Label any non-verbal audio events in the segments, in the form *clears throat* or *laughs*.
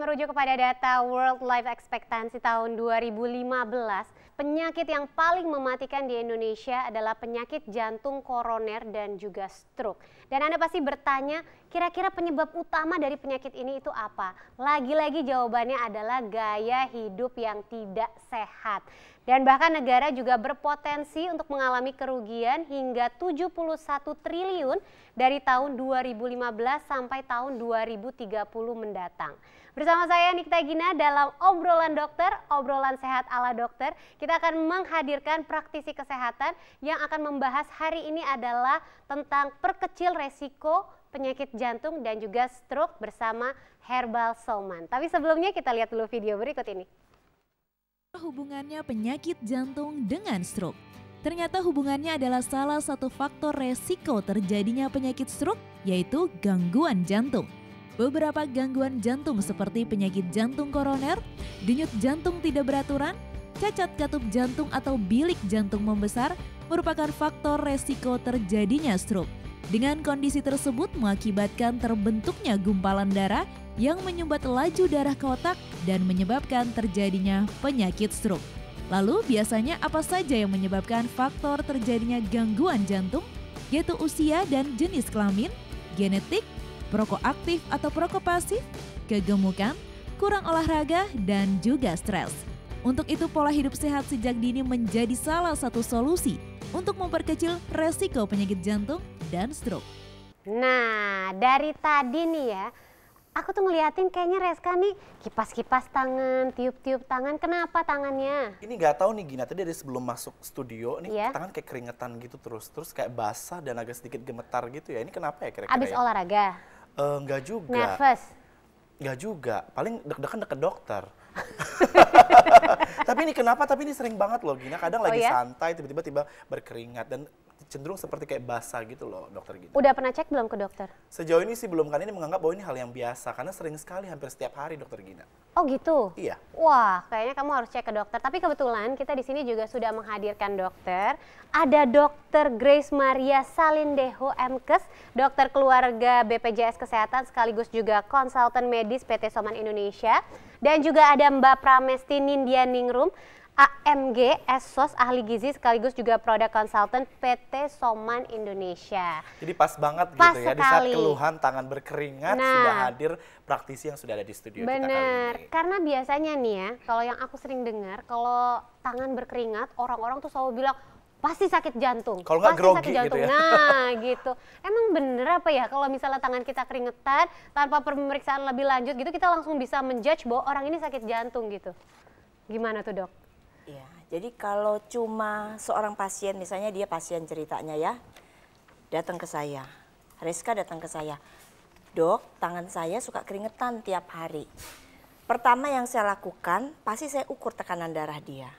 merujuk kepada data World Life Expectancy tahun 2015, penyakit yang paling mematikan di Indonesia adalah penyakit jantung koroner dan juga stroke. Dan Anda pasti bertanya, kira-kira penyebab utama dari penyakit ini itu apa? Lagi-lagi jawabannya adalah gaya hidup yang tidak sehat. Dan bahkan negara juga berpotensi untuk mengalami kerugian hingga 71 triliun dari tahun 2015 sampai tahun 2030 mendatang. Bersama saya Nikta Gina dalam obrolan dokter, obrolan sehat ala dokter, kita akan menghadirkan praktisi kesehatan yang akan membahas hari ini adalah tentang perkecil resiko penyakit jantung dan juga stroke bersama Herbal Soman. Tapi sebelumnya kita lihat dulu video berikut ini. Hubungannya penyakit jantung dengan stroke. Ternyata hubungannya adalah salah satu faktor resiko terjadinya penyakit stroke, yaitu gangguan jantung beberapa gangguan jantung seperti penyakit jantung koroner, denyut jantung tidak beraturan, cacat katup jantung atau bilik jantung membesar merupakan faktor resiko terjadinya stroke. Dengan kondisi tersebut mengakibatkan terbentuknya gumpalan darah yang menyumbat laju darah ke otak dan menyebabkan terjadinya penyakit stroke. Lalu biasanya apa saja yang menyebabkan faktor terjadinya gangguan jantung? Yaitu usia dan jenis kelamin, genetik, perokok aktif atau perokok pasif, kegemukan, kurang olahraga, dan juga stres. Untuk itu pola hidup sehat sejak dini menjadi salah satu solusi untuk memperkecil resiko penyakit jantung dan stroke. Nah, dari tadi nih ya, aku tuh ngeliatin kayaknya Reska nih kipas-kipas tangan, tiup-tiup tangan. Kenapa tangannya? Ini gak tahu nih Gina, tadi dari sebelum masuk studio nih yeah. tangan kayak keringetan gitu terus. Terus kayak basah dan agak sedikit gemetar gitu ya. Ini kenapa ya kira-kira Abis ya? olahraga. Uh, eh, enggak juga. Nervous? Enggak juga. Paling deg-degan deket dokter. *laughs* tapi ini kenapa? Tapi ini sering banget loh Gina. Kadang oh lagi ya? santai, tiba-tiba tiba berkeringat. Dan cenderung seperti kayak basah gitu loh dokter gitu. Udah pernah cek belum ke dokter? Sejauh ini sih belum kan ini menganggap bahwa ini hal yang biasa karena sering sekali hampir setiap hari dokter Gina. Oh gitu. Iya. Wah, kayaknya kamu harus cek ke dokter. Tapi kebetulan kita di sini juga sudah menghadirkan dokter. Ada dokter Grace Maria Salindeho Mkes, dokter keluarga BPJS Kesehatan sekaligus juga konsultan medis PT Soman Indonesia dan juga ada Mbak Pramesti Nindya Ningrum AMG, Esos, ahli gizi sekaligus juga produk konsultan PT Soman Indonesia. Jadi pas banget gitu pas gitu ya, sekali. di saat keluhan tangan berkeringat nah, sudah hadir praktisi yang sudah ada di studio bener. kita kali Karena biasanya nih ya, kalau yang aku sering dengar, kalau tangan berkeringat orang-orang tuh selalu bilang, pasti sakit jantung. Kalau nggak grogi sakit gitu jantung. gitu ya. Nah, *laughs* gitu. Emang bener apa ya kalau misalnya tangan kita keringetan tanpa pemeriksaan lebih lanjut gitu kita langsung bisa menjudge bahwa orang ini sakit jantung gitu. Gimana tuh, Dok? Ya, jadi kalau cuma seorang pasien, misalnya dia pasien ceritanya ya, datang ke saya, Reska datang ke saya, dok, tangan saya suka keringetan tiap hari. Pertama yang saya lakukan, pasti saya ukur tekanan darah dia.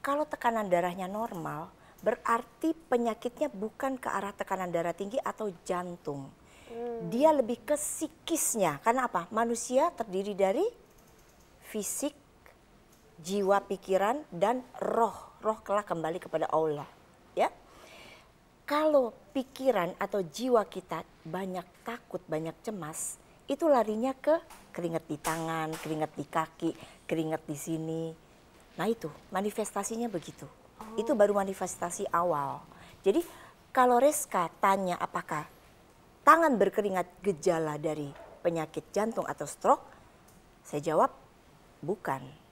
Kalau tekanan darahnya normal, berarti penyakitnya bukan ke arah tekanan darah tinggi atau jantung. Hmm. Dia lebih ke psikisnya. Karena apa? Manusia terdiri dari fisik, jiwa, pikiran dan roh. Roh kelak kembali kepada Allah, ya. Kalau pikiran atau jiwa kita banyak takut, banyak cemas, itu larinya ke keringat di tangan, keringat di kaki, keringat di sini. Nah, itu manifestasinya begitu. Oh. Itu baru manifestasi awal. Jadi kalau Reska tanya apakah tangan berkeringat gejala dari penyakit jantung atau stroke, saya jawab bukan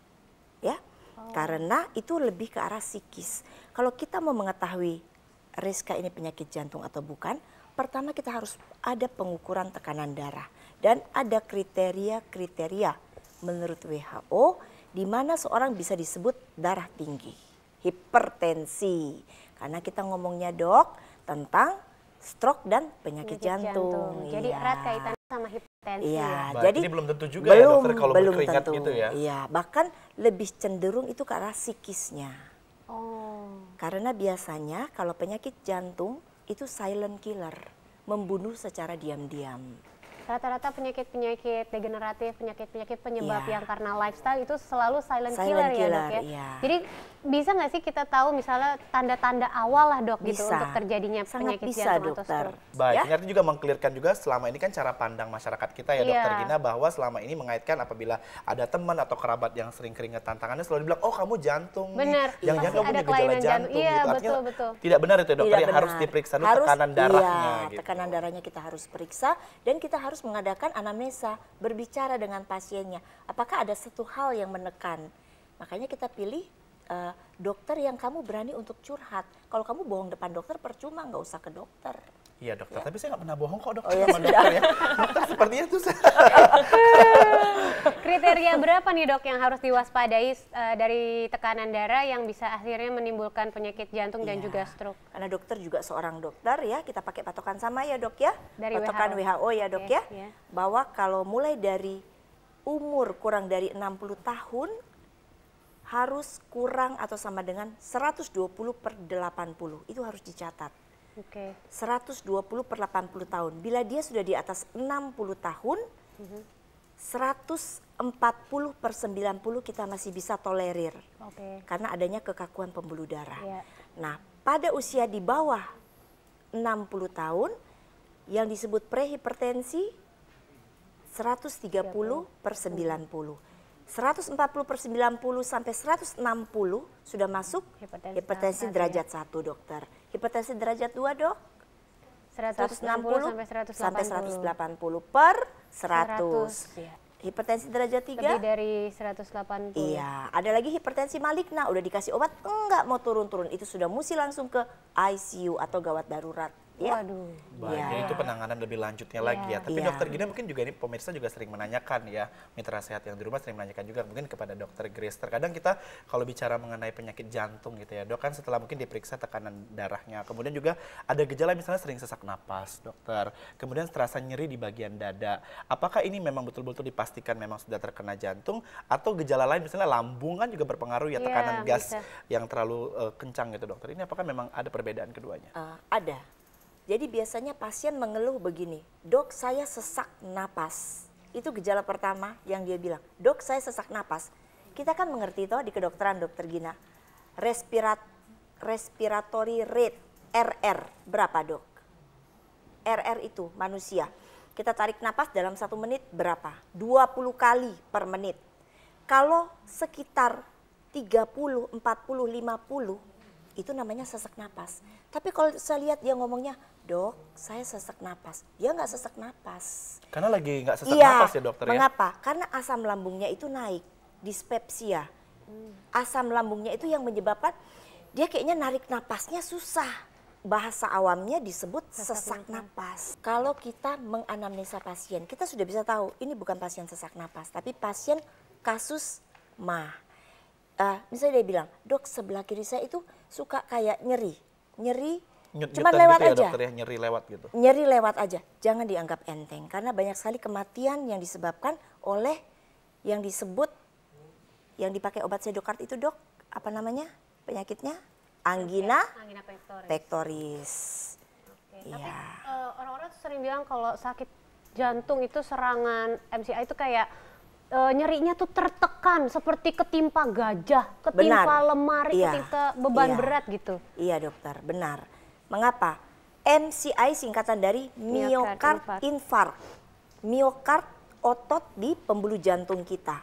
karena itu lebih ke arah psikis. Kalau kita mau mengetahui Rizka ini penyakit jantung atau bukan, pertama kita harus ada pengukuran tekanan darah dan ada kriteria-kriteria menurut WHO di mana seorang bisa disebut darah tinggi, hipertensi. Karena kita ngomongnya dok tentang stroke dan penyakit, penyakit jantung. jantung. Jadi ya. erat kaitan sama hipertensi. Iya, jadi, belum tentu juga belum, ya dokter kalau belum berkeringat tentu. gitu ya. Iya, bahkan lebih cenderung itu ke arah psikisnya. Oh. Karena biasanya kalau penyakit jantung itu silent killer, membunuh secara diam-diam rata-rata penyakit-penyakit degeneratif, penyakit-penyakit penyebab yeah. yang karena lifestyle itu selalu silent, silent killer, ya, killer ya dok ya. Yeah. Jadi bisa nggak sih kita tahu misalnya tanda-tanda awal lah dok gitu, bisa. gitu untuk terjadinya Sangat penyakit bisa, jantung dokter. atau stroke? Baik, ya? ternyata juga mengklirkan juga selama ini kan cara pandang masyarakat kita ya yeah. dokter iya. Gina bahwa selama ini mengaitkan apabila ada teman atau kerabat yang sering keringetan tangannya selalu dibilang oh kamu jantung Nih, Yang jantung punya gejala jantung, jantung iya, gitu. Artinya betul, betul. tidak benar itu ya dokter tidak ya benar. harus diperiksa dulu harus, tekanan darahnya. Iya, gitu. tekanan darahnya kita harus periksa dan kita harus harus mengadakan anamnesa, berbicara dengan pasiennya. Apakah ada satu hal yang menekan? Makanya kita pilih uh, dokter yang kamu berani untuk curhat. Kalau kamu bohong depan dokter, percuma nggak usah ke dokter. Iya dokter, ya. tapi saya nggak pernah bohong kok dokter. Oh, ya, dokter ya. dokter sepertinya tuh saya. *laughs* Kriteria berapa nih dok yang harus diwaspadai uh, dari tekanan darah yang bisa akhirnya menimbulkan penyakit jantung iya. dan juga stroke? Karena dokter juga seorang dokter ya, kita pakai patokan sama ya dok ya, dari patokan WHO, WHO ya dok okay. ya, yeah. bahwa kalau mulai dari umur kurang dari 60 tahun harus kurang atau sama dengan 120 per 80. Itu harus dicatat. Oke. Okay. 120 per 80 tahun. Bila dia sudah di atas 60 tahun, mm -hmm. 100 40 per 90 kita masih bisa tolerir okay. karena adanya kekakuan pembuluh darah. Yeah. Nah, pada usia di bawah 60 tahun yang disebut prehipertensi 130 30. per 90. 140 per 90 sampai 160 sudah masuk hipertensi, hipertensi derajat ya. 1 dokter. Hipertensi derajat 2 dok? 160, 160 sampai 180, sampai 180 per 100. 100 ya. Hipertensi derajat 3? Lebih dari 180. Iya, ada lagi hipertensi maligna, udah dikasih obat enggak mau turun-turun, itu sudah mesti langsung ke ICU atau gawat darurat ya Waduh. ya. itu penanganan lebih lanjutnya ya. lagi ya. Tapi ya. dokter Gina mungkin juga ini pemirsa juga sering menanyakan ya, mitra sehat yang di rumah sering menanyakan juga mungkin kepada dokter Grace. Terkadang kita kalau bicara mengenai penyakit jantung gitu ya, dok kan setelah mungkin diperiksa tekanan darahnya, kemudian juga ada gejala misalnya sering sesak napas, dokter. Kemudian terasa nyeri di bagian dada. Apakah ini memang betul-betul dipastikan memang sudah terkena jantung atau gejala lain misalnya lambung kan juga berpengaruh ya iya, tekanan ya, gas yang terlalu uh, kencang gitu, dokter. Ini apakah memang ada perbedaan keduanya? Uh, ada jadi biasanya pasien mengeluh begini, dok saya sesak napas. Itu gejala pertama yang dia bilang, dok saya sesak napas. Kita kan mengerti toh di kedokteran dokter Gina, respirat, respiratory rate RR berapa dok? RR itu manusia. Kita tarik napas dalam satu menit berapa? 20 kali per menit. Kalau sekitar 30, 40, 50 itu namanya sesak napas. Tapi kalau saya lihat dia ngomongnya, dok, saya sesak napas. Dia nggak sesak napas. Karena lagi nggak sesak iya, napas ya dokter ya? mengapa? ya? Karena asam lambungnya itu naik, dispepsia. Asam lambungnya itu yang menyebabkan dia kayaknya narik napasnya susah. Bahasa awamnya disebut sesak, sesak napas. Kalau kita menganamnesa pasien, kita sudah bisa tahu ini bukan pasien sesak napas, tapi pasien kasus mah. Eh, uh, misalnya dia bilang, dok sebelah kiri saya itu suka kayak nyeri, nyeri Nyut cuman gitu lewat gitu ya, aja. ya, nyeri lewat gitu. Nyeri lewat aja, jangan dianggap enteng karena banyak sekali kematian yang disebabkan oleh yang disebut yang dipakai obat sedokart itu dok apa namanya penyakitnya angina, angina pectoris. pectoris. Oke, ya. Tapi eh, orang-orang uh, sering bilang kalau sakit jantung itu serangan MCI itu kayak e, nyerinya tuh tertekan seperti ketimpa gajah, ketimpa benar. lemari, iya. ketimpa beban iya. berat gitu. Iya dokter, benar. Mengapa? MCI singkatan dari miokard infark. Miokard otot di pembuluh jantung kita.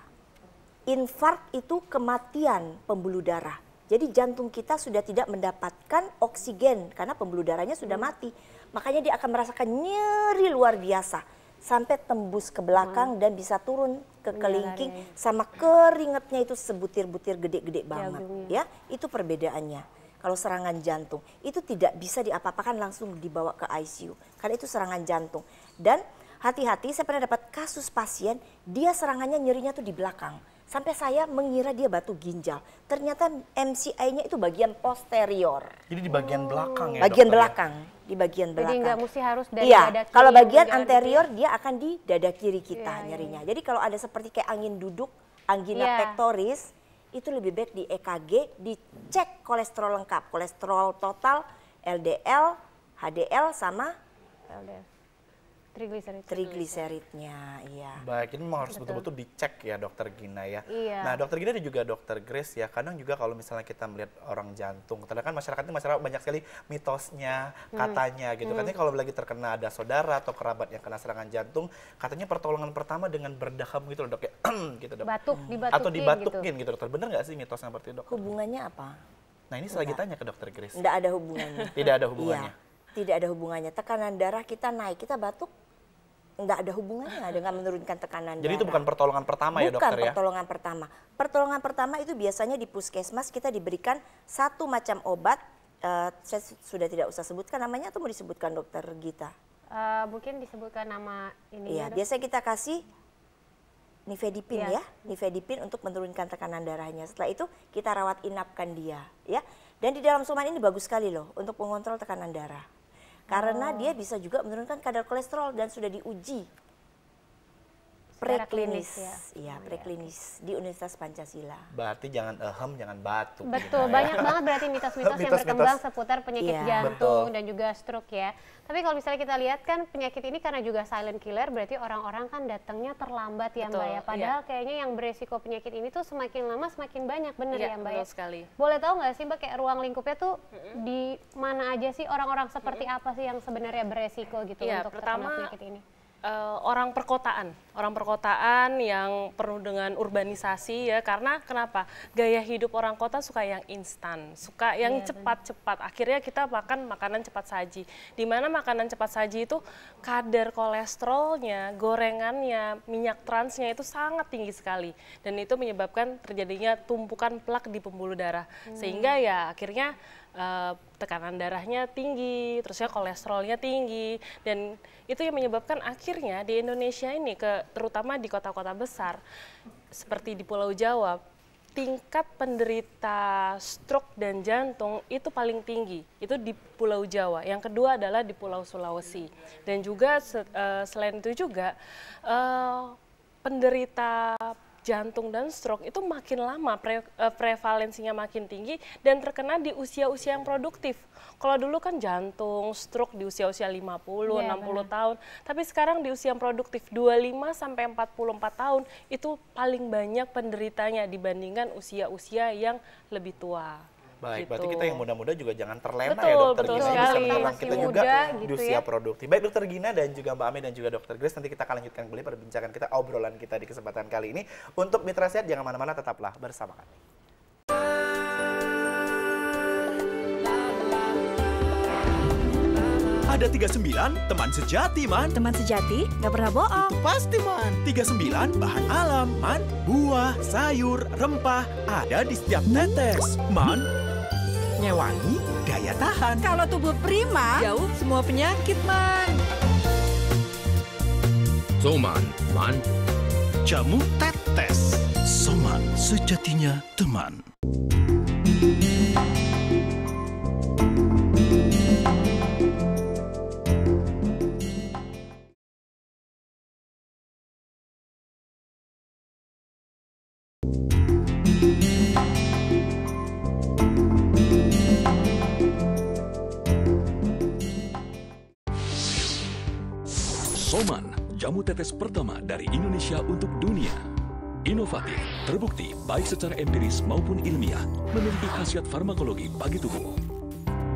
Infark itu kematian pembuluh darah. Jadi jantung kita sudah tidak mendapatkan oksigen karena pembuluh darahnya sudah hmm. mati. Makanya dia akan merasakan nyeri luar biasa sampai tembus ke belakang hmm. dan bisa turun ke iya, kelingking ya, ya. sama keringetnya itu sebutir-butir gede-gede iya, banget ya, ya itu perbedaannya kalau serangan jantung itu tidak bisa diapa-apakan langsung dibawa ke ICU karena itu serangan jantung dan hati-hati saya pernah dapat kasus pasien dia serangannya nyerinya tuh di belakang sampai saya mengira dia batu ginjal. Ternyata MCI-nya itu bagian posterior. Jadi di bagian oh. belakang ya. Bagian dokter, ya? belakang, di bagian belakang. Jadi nggak mesti harus dari iya, dada kiri. Kalau bagian anterior dia akan di dada kiri kita iya, iya nyerinya. Iya. Jadi kalau ada seperti kayak angin duduk, angina iya. pectoris, itu lebih baik di EKG, dicek kolesterol lengkap, kolesterol total, LDL, HDL sama LDL Trigliserid. Trigliseridnya, iya. Baik, ini memang harus betul-betul dicek ya dokter Gina ya. Iya. Nah dokter Gina dan juga dokter Grace ya, kadang juga kalau misalnya kita melihat orang jantung, karena kan masyarakat ini masyarakat banyak sekali mitosnya, hmm. katanya gitu kan. hmm. gitu. Katanya kalau lagi terkena ada saudara atau kerabat yang kena serangan jantung, katanya pertolongan pertama dengan berdaham gitu loh dok ya. *clears throat* gitu dok. Batuk, hmm. dibatukin Atau dibatukin gitu, gitu dokter. Bener nggak sih mitosnya seperti itu dok? Hubungannya apa? Nah ini selagi tanya ke dokter Grace. Tidak ada hubungannya. Tidak ada hubungannya. Iya. Tidak ada hubungannya. Tekanan darah kita naik, kita batuk nggak ada hubungannya *laughs* dengan menurunkan tekanan Jadi itu bukan pertolongan pertama ya, bukan ya dokter ya? Bukan pertolongan pertama. Pertolongan pertama itu biasanya di puskesmas kita diberikan satu macam obat. Uh, saya sudah tidak usah sebutkan namanya atau mau disebutkan dokter Gita? Uh, mungkin disebutkan nama ini. Iya, biasanya kita kasih nifedipin ya. ya, nifedipin untuk menurunkan tekanan darahnya. Setelah itu kita rawat inapkan dia, ya. Dan di dalam suman ini bagus sekali loh untuk mengontrol tekanan darah karena oh. dia bisa juga menurunkan kadar kolesterol dan sudah diuji preklinis. Ya. Iya, ya, preklinis di Universitas Pancasila. Berarti jangan ehem, eh, jangan batuk. Betul, gitu, ya. banyak banget berarti mitos-mitos *laughs* yang berkembang seputar penyakit ya, jantung betul. dan juga stroke ya. Tapi kalau misalnya kita lihat kan penyakit ini karena juga silent killer, berarti orang-orang kan datangnya terlambat ya betul, Mbak ya. Iya. Padahal kayaknya yang beresiko penyakit ini tuh semakin lama semakin banyak, bener iya, ya Mbak ya? sekali. Boleh tahu nggak sih Mbak kayak ruang lingkupnya tuh mm -hmm. di mana aja sih orang-orang seperti mm -hmm. apa sih yang sebenarnya beresiko gitu iya, untuk pertama, penyakit ini? uh, orang perkotaan, orang perkotaan yang penuh dengan urbanisasi ya. Karena kenapa? Gaya hidup orang kota suka yang instan, suka yang iya, cepat-cepat. Yeah, Akhirnya kita makan makanan cepat saji. Di mana makanan cepat saji itu kadar kolesterolnya, gorengannya, minyak transnya itu sangat tinggi sekali dan itu menyebabkan terjadinya tumpukan plak di pembuluh darah. Hmm. Sehingga ya akhirnya Eh, tekanan darahnya tinggi, terusnya kolesterolnya tinggi, dan itu yang menyebabkan akhirnya di Indonesia ini, ke, terutama di kota-kota besar seperti di Pulau Jawa, tingkat penderita stroke dan jantung itu paling tinggi. Itu di Pulau Jawa. Yang kedua adalah di Pulau Sulawesi. Dan juga eh, selain itu juga eh, penderita jantung dan stroke itu makin lama pre, eh, prevalensinya makin tinggi dan terkena di usia-usia yang produktif. Kalau dulu kan jantung, stroke di usia-usia 50, yeah, 60 bener. tahun, tapi sekarang di usia yang produktif 25 sampai 44 tahun itu paling banyak penderitanya dibandingkan usia-usia yang lebih tua. Baik, gitu. berarti kita yang muda-muda juga jangan terlena ya, betul, ya dokter betul Gina sekali. bisa menerang kita juga gitu di usia ya. produktif. Baik dokter Gina dan juga Mbak Ami dan juga dokter Grace nanti kita akan lanjutkan kembali perbincangan kita obrolan kita di kesempatan kali ini. Untuk Mitra Sehat jangan mana-mana tetaplah bersama kami. Ada 39 teman sejati, Man. Teman sejati nggak pernah bohong. Itu pasti, Man. 39 bahan alam, Man. Buah, sayur, rempah ada di setiap tetes. Man, Minyak wangi, daya tahan. Kalau tubuh prima, jauh semua penyakit, Man. Soman, Man. Jamu tetes. Soman, sejatinya teman. Soman, jamu tetes pertama dari Indonesia untuk dunia. Inovatif, terbukti baik secara empiris maupun ilmiah, memiliki khasiat farmakologi bagi tubuh.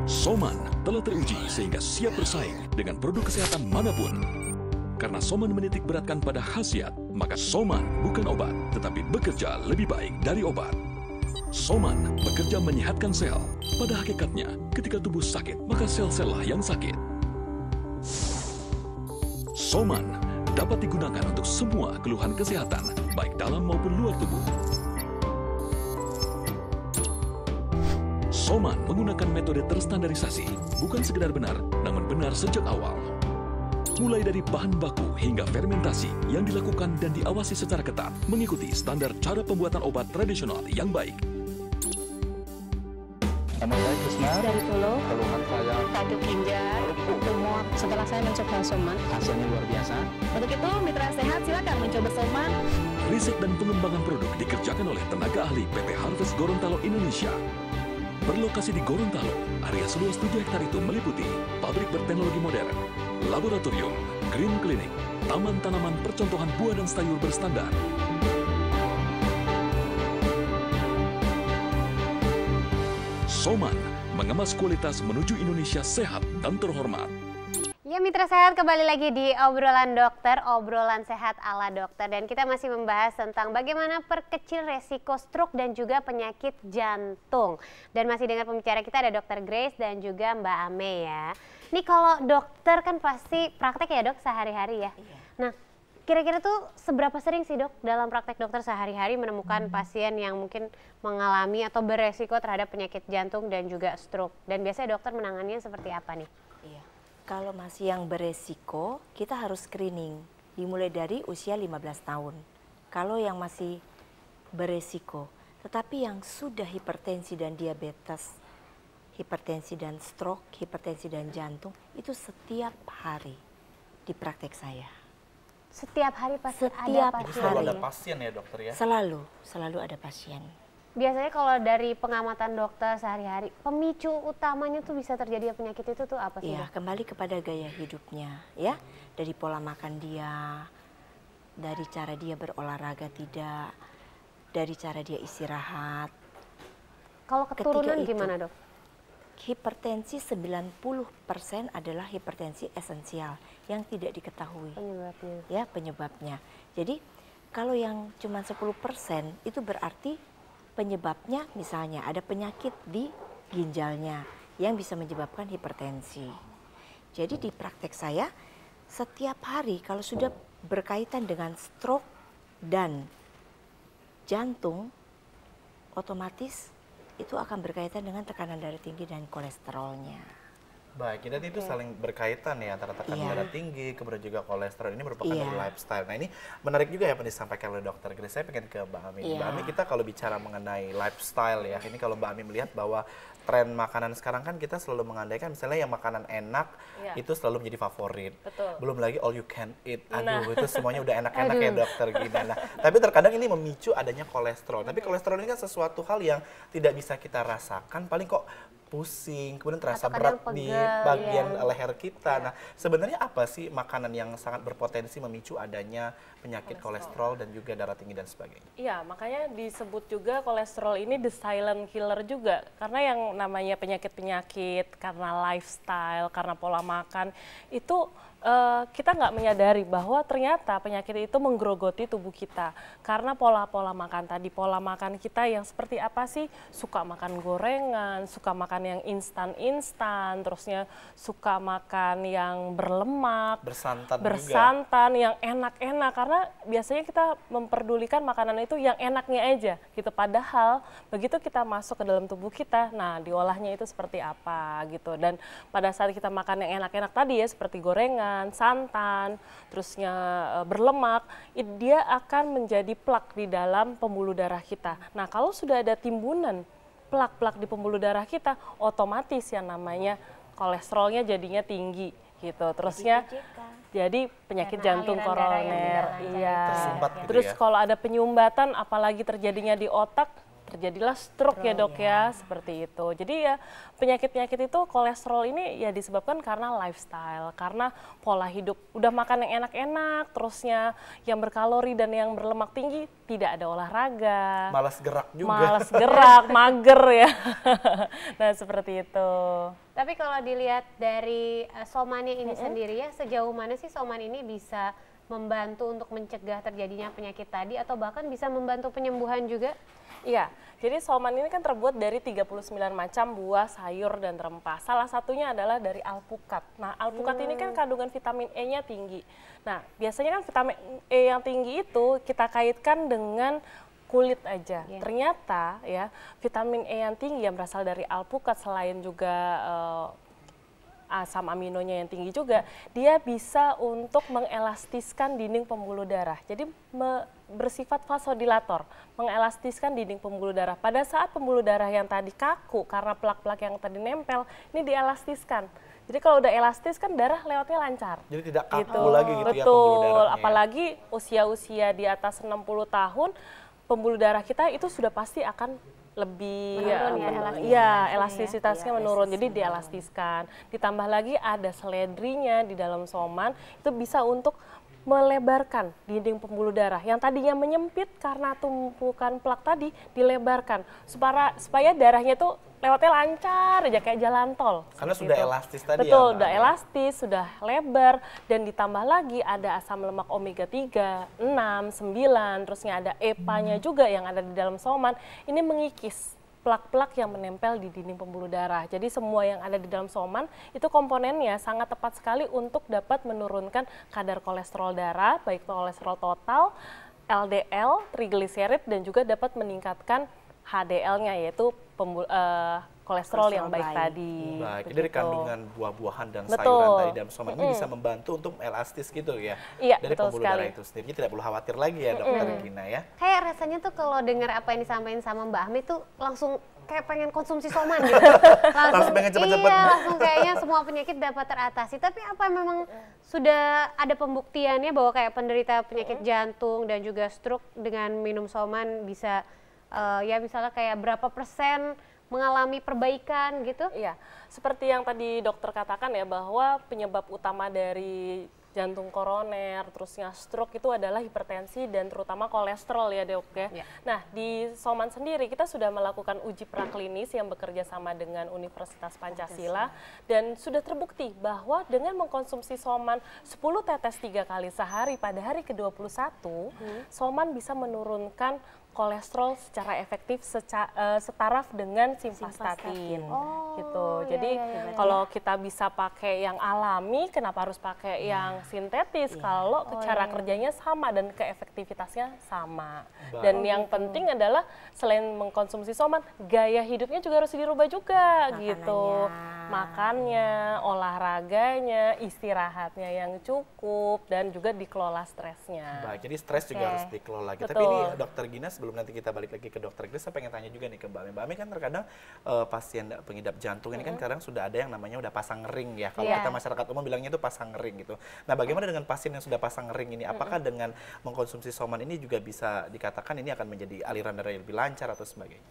Soman telah teruji sehingga siap bersaing dengan produk kesehatan manapun. Karena Soman menitik beratkan pada khasiat, maka Soman bukan obat, tetapi bekerja lebih baik dari obat. Soman bekerja menyehatkan sel. Pada hakikatnya, ketika tubuh sakit, maka sel-sel lah yang sakit. Soman dapat digunakan untuk semua keluhan kesehatan, baik dalam maupun luar tubuh. Soman menggunakan metode terstandarisasi, bukan sekedar benar, namun benar sejak awal. Mulai dari bahan baku hingga fermentasi yang dilakukan dan diawasi secara ketat, mengikuti standar cara pembuatan obat tradisional yang baik. Nama saya Krisna. Dari Solo. Keluhan sakit ginjal, tumor setelah saya mencoba soman. Hasilnya luar biasa. Untuk itu, mitra sehat silakan mencoba soman. Riset dan pengembangan produk dikerjakan oleh tenaga ahli PT Harvest Gorontalo Indonesia. Berlokasi di Gorontalo, area seluas 7 hektar itu meliputi pabrik berteknologi modern, laboratorium, green clinic, taman tanaman percontohan buah dan sayur berstandar, Soman, mengemas kualitas menuju Indonesia sehat dan terhormat. Ya mitra sehat kembali lagi di obrolan dokter, obrolan sehat ala dokter dan kita masih membahas tentang bagaimana perkecil resiko stroke dan juga penyakit jantung. Dan masih dengan pembicara kita ada dokter Grace dan juga Mbak Ame ya. Nih kalau dokter kan pasti praktek ya dok sehari-hari ya. Iya. Nah Kira-kira tuh seberapa sering sih dok dalam praktek dokter sehari-hari menemukan hmm. pasien yang mungkin mengalami atau beresiko terhadap penyakit jantung dan juga stroke? Dan biasanya dokter menangannya seperti apa nih? Iya. Kalau masih yang beresiko, kita harus screening dimulai dari usia 15 tahun. Kalau yang masih beresiko, tetapi yang sudah hipertensi dan diabetes, hipertensi dan stroke, hipertensi dan jantung itu setiap hari di praktek saya. Setiap hari pasti Setiap ada pasien. Selalu ada pasien ya dokter ya? Selalu, selalu ada pasien. Biasanya kalau dari pengamatan dokter sehari-hari, pemicu utamanya tuh bisa terjadi penyakit itu tuh apa sih? Ya, kembali kepada gaya hidupnya ya. Dari pola makan dia, dari cara dia berolahraga tidak, dari cara dia istirahat. Kalau keturunan itu, gimana dok? Hipertensi 90% adalah hipertensi esensial yang tidak diketahui penyebabnya. Ya, penyebabnya. Jadi kalau yang cuma 10% itu berarti penyebabnya misalnya ada penyakit di ginjalnya yang bisa menyebabkan hipertensi. Jadi di praktek saya setiap hari kalau sudah berkaitan dengan stroke dan jantung otomatis itu akan berkaitan dengan tekanan darah tinggi dan kolesterolnya. Baik, kita itu saling berkaitan ya antara tekanan yeah. darah tinggi, kemudian juga kolesterol ini merupakan yeah. lifestyle. Nah ini menarik juga ya yang disampaikan oleh dokter Grace. Saya pengen ke Mbak Ami. Yeah. Mbak iya. Ami kita kalau bicara mengenai lifestyle ya, ini kalau Mbak Ami melihat bahwa tren makanan sekarang kan kita selalu mengandaikan misalnya yang makanan enak yeah. itu selalu menjadi favorit. Betul. Belum lagi all you can eat. Aduh, nah. itu semuanya udah enak-enak ya dokter gimana? Nah, tapi terkadang ini memicu adanya kolesterol. Tapi kolesterol ini kan sesuatu hal yang tidak bisa kita rasakan. Paling kok pusing, kemudian terasa berat pegel, di iya. bagian ya. leher kita. Ya. Nah, sebenarnya apa sih makanan yang sangat berpotensi memicu adanya penyakit kolesterol, kolesterol dan juga darah tinggi dan sebagainya? Iya, makanya disebut juga kolesterol ini the silent killer juga. Karena yang namanya penyakit-penyakit karena lifestyle, karena pola makan itu uh, kita nggak menyadari bahwa ternyata penyakit itu menggerogoti tubuh kita karena pola-pola makan tadi pola makan kita yang seperti apa sih suka makan gorengan suka makan yang instan-instan terusnya suka makan yang berlemak bersantan bersantan juga. yang enak-enak karena biasanya kita memperdulikan makanan itu yang enaknya aja gitu padahal begitu kita masuk ke dalam tubuh kita nah diolahnya itu seperti apa gitu dan pada saat kita makan yang enak-enak tadi ya seperti gorengan makanan, santan, terusnya eh, berlemak, dia akan menjadi plak di dalam pembuluh darah kita. Nah, kalau sudah ada timbunan plak-plak di pembuluh darah kita, otomatis yang namanya kolesterolnya jadinya tinggi gitu. Terusnya jadi penyakit Karena jantung koroner. Iya. Gitu Terus ya? kalau ada penyumbatan apalagi terjadinya di otak terjadilah stroke ya dok ya. ya seperti itu. Jadi ya penyakit-penyakit itu kolesterol ini ya disebabkan karena lifestyle, karena pola hidup. Udah makan yang enak-enak, terusnya yang berkalori dan yang berlemak tinggi, tidak ada olahraga. Malas gerak juga. Malas gerak, *laughs* mager ya. *laughs* nah seperti itu. Tapi kalau dilihat dari uh, eh, somannya ini mm -hmm. sendiri ya, sejauh mana sih soman ini bisa membantu untuk mencegah terjadinya penyakit tadi atau bahkan bisa membantu penyembuhan juga? Iya, jadi soman ini kan terbuat dari 39 macam buah, sayur, dan rempah. Salah satunya adalah dari alpukat. Nah, alpukat hmm. ini kan hmm. kandungan vitamin E-nya tinggi. Nah, biasanya kan vitamin E yang tinggi itu kita kaitkan dengan kulit aja. Yeah. Ternyata ya, vitamin E yang tinggi yang berasal dari alpukat selain juga uh, asam aminonya yang tinggi juga, dia bisa untuk mengelastiskan dinding pembuluh darah. Jadi me, bersifat vasodilator, mengelastiskan dinding pembuluh darah. Pada saat pembuluh darah yang tadi kaku karena plak-plak yang tadi nempel, ini dielastiskan. Jadi kalau udah elastis kan darah lewatnya lancar. Jadi tidak kaku gitu. lagi gitu ya Betul. ya Apalagi usia-usia di atas 60 tahun, pembuluh darah kita itu sudah pasti akan lebih ya, iya, ya, ya. elastisitasnya iya, menurun. Jadi dielastiskan. Ditambah lagi ada seledrinya di dalam soman itu bisa untuk melebarkan dinding pembuluh darah yang tadinya menyempit karena tumpukan plak tadi dilebarkan supaya supaya darahnya tuh lewatnya lancar aja kayak jalan tol. Karena sudah itu. elastis tadi ya, Betul, ya. sudah elastis, sudah lebar dan ditambah lagi ada asam lemak omega 3, 6, 9, terusnya ada EPA-nya hmm. juga yang ada di dalam soman. Ini mengikis plak-plak yang menempel di dinding pembuluh darah. Jadi semua yang ada di dalam soman itu komponennya sangat tepat sekali untuk dapat menurunkan kadar kolesterol darah, baik kolesterol total, LDL, trigliserid dan juga dapat meningkatkan HDL-nya yaitu pembul, uh, kolesterol, yang baik, baik tadi. Baik, Begitu. dari kandungan buah-buahan dan betul. sayuran tadi dalam soman ini bisa membantu untuk elastis gitu ya. Iya, dari betul pembuluh sekali. darah itu sendiri. tidak perlu khawatir lagi ya, mm -mm. Dokter Gina ya. Kayak rasanya tuh kalau dengar apa yang disampaikan sama Mbak Ahmi tuh langsung kayak pengen konsumsi soman gitu. *laughs* langsung, langsung pengen cepet-cepet. Iya, langsung kayaknya semua penyakit dapat teratasi. Tapi apa memang sudah ada pembuktiannya bahwa kayak penderita penyakit jantung dan juga stroke dengan minum soman bisa uh, ya misalnya kayak berapa persen mengalami perbaikan gitu? Iya, seperti yang tadi dokter katakan ya bahwa penyebab utama dari jantung koroner, terusnya stroke itu adalah hipertensi dan terutama kolesterol ya dok ya. ya. Nah di Soman sendiri kita sudah melakukan uji praklinis yang bekerja sama dengan Universitas Pancasila dan sudah terbukti bahwa dengan mengkonsumsi Soman 10 tetes tiga kali sehari pada hari ke-21, hmm. Soman bisa menurunkan kolesterol secara efektif seca, uh, setaraf dengan simvastatin. Oh, gitu. Iya, jadi iya, iya, kalau kita bisa pakai yang alami, kenapa harus pakai nah, yang sintetis? Iya. Kalau oh, cara iya. kerjanya sama dan keefektivitasnya sama. Baru. Dan yang gitu. penting adalah selain mengkonsumsi somat, gaya hidupnya juga harus dirubah juga gitu. Makannya, olahraganya, istirahatnya yang cukup dan juga dikelola stresnya. Baik, jadi stres juga harus dikelola. Betul. Tapi ini dokter Gina sebelum sebelum nanti kita balik lagi ke dokter Grace, saya pengen tanya juga nih ke Mbak Ami. Mbak Ami kan terkadang uh, pasien pengidap jantung ini mm -hmm. kan kadang sudah ada yang namanya udah pasang ring ya. Kalau yeah. kita masyarakat umum bilangnya itu pasang ring gitu. Nah, bagaimana dengan pasien yang sudah pasang ring ini? Apakah mm -hmm. dengan mengkonsumsi soman ini juga bisa dikatakan ini akan menjadi aliran darah yang lebih lancar atau sebagainya?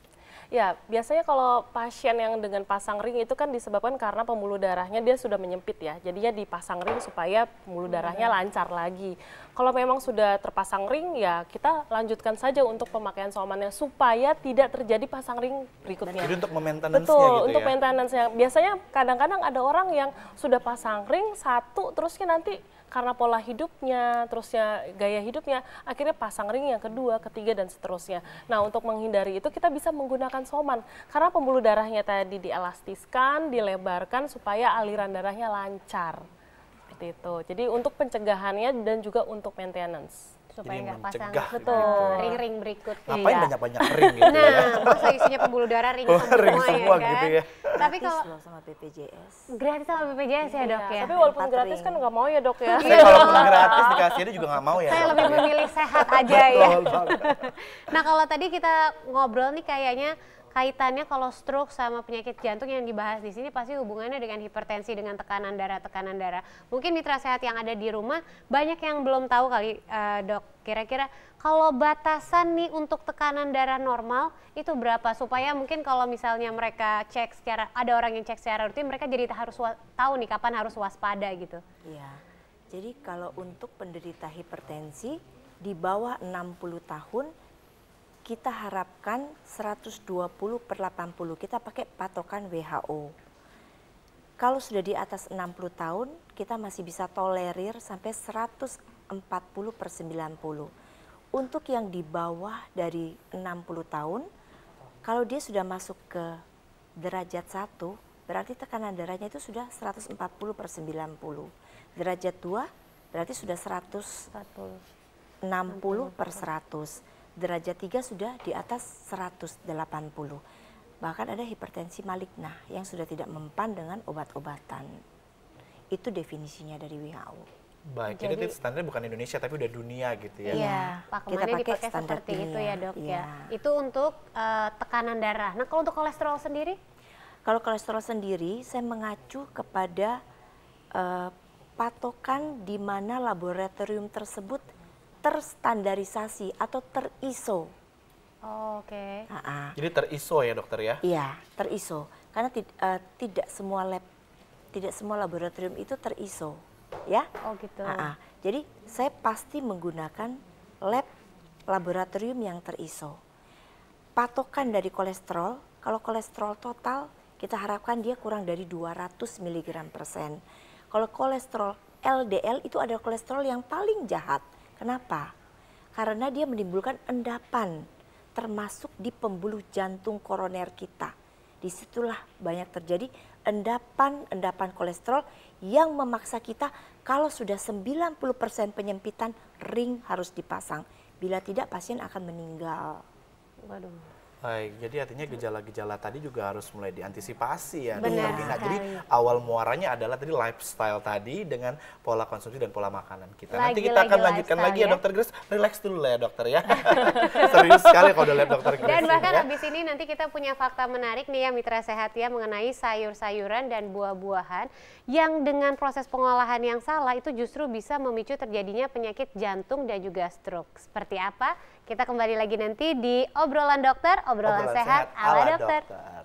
Ya, biasanya kalau pasien yang dengan pasang ring itu kan disebabkan karena pembuluh darahnya dia sudah menyempit ya. Jadinya dipasang ring supaya pembuluh darahnya lancar lagi kalau memang sudah terpasang ring ya kita lanjutkan saja untuk pemakaian somannya supaya tidak terjadi pasang ring berikutnya. Jadi untuk maintenance Betul, gitu ya? untuk ya? maintenance-nya. Biasanya kadang-kadang ada orang yang sudah pasang ring satu terusnya nanti karena pola hidupnya, terusnya gaya hidupnya, akhirnya pasang ring yang kedua, ketiga, dan seterusnya. Nah, untuk menghindari itu kita bisa menggunakan soman. Karena pembuluh darahnya tadi dielastiskan, dilebarkan supaya aliran darahnya lancar seperti itu. Jadi untuk pencegahannya dan juga untuk maintenance supaya nggak pasang betul gitu. ring-ring berikut ngapain iya. banyak-banyak ring gitu nah, ya *laughs* masa isinya pembuluh darah ring, oh, semua, ring ya semua ya, kan? gitu ya tapi kalau sama BPJS gratis sama BPJS ya iya, dok ya tapi walaupun Empat gratis kan ring. kan nggak mau ya dok ya kalau iya, walaupun gratis dia juga nggak mau ya saya lebih iya. memilih sehat aja ya nah kalau tadi kita ngobrol nih kayaknya kaitannya kalau stroke sama penyakit jantung yang dibahas di sini pasti hubungannya dengan hipertensi dengan tekanan darah tekanan darah. Mungkin mitra sehat yang ada di rumah banyak yang belum tahu kali uh, dok. Kira-kira kalau batasan nih untuk tekanan darah normal itu berapa supaya mungkin kalau misalnya mereka cek secara ada orang yang cek secara rutin mereka jadi harus tahu nih kapan harus waspada gitu. Iya. Jadi kalau untuk penderita hipertensi di bawah 60 tahun kita harapkan 120 per 80 kita pakai patokan WHO. Kalau sudah di atas 60 tahun kita masih bisa tolerir sampai 140 per 90. Untuk yang di bawah dari 60 tahun, kalau dia sudah masuk ke derajat 1, berarti tekanan darahnya itu sudah 140 per 90. Derajat 2, berarti sudah 160 per 100 derajat 3 sudah di atas 180. Bahkan ada hipertensi maligna yang sudah tidak mempan dengan obat-obatan. Itu definisinya dari WHO. Baik, jadi, jadi standar bukan Indonesia tapi udah dunia gitu ya. Iya, kita pakai standar seperti dunia. itu ya, Dok ya. ya. Itu untuk uh, tekanan darah. Nah, kalau untuk kolesterol sendiri? Kalau kolesterol sendiri saya mengacu kepada uh, patokan di mana laboratorium tersebut terstandarisasi atau teriso. Oh, Oke. Okay. Uh -uh. Jadi teriso ya dokter ya? Iya teriso karena tid uh, tidak semua lab, tidak semua laboratorium itu teriso, ya? Oh gitu. Uh -uh. Jadi saya pasti menggunakan lab laboratorium yang teriso. Patokan dari kolesterol, kalau kolesterol total kita harapkan dia kurang dari 200 mg persen. Kalau kolesterol LDL itu ada kolesterol yang paling jahat Kenapa? Karena dia menimbulkan endapan termasuk di pembuluh jantung koroner kita. Disitulah banyak terjadi endapan-endapan kolesterol yang memaksa kita kalau sudah 90% penyempitan ring harus dipasang. Bila tidak pasien akan meninggal. Waduh. Baik, jadi artinya gejala-gejala tadi juga harus mulai diantisipasi ya. Benar Nah, Jadi awal muaranya adalah tadi lifestyle tadi dengan pola konsumsi dan pola makanan kita. Lagi, Nanti kita akan lanjutkan lagi ya, ya dokter Grace. Relax dulu lah ya dokter ya. *laughs* Serius sekali kalau udah lihat dokter Grace. Dan bahkan ya. abis ini nanti kita punya fakta menarik nih ya mitra sehat ya mengenai sayur-sayuran dan buah-buahan yang dengan proses pengolahan yang salah itu justru bisa memicu terjadinya penyakit jantung dan juga stroke. Seperti apa? Kita kembali lagi nanti di obrolan dokter, obrolan, obrolan sehat, sehat ala, ala dokter. dokter.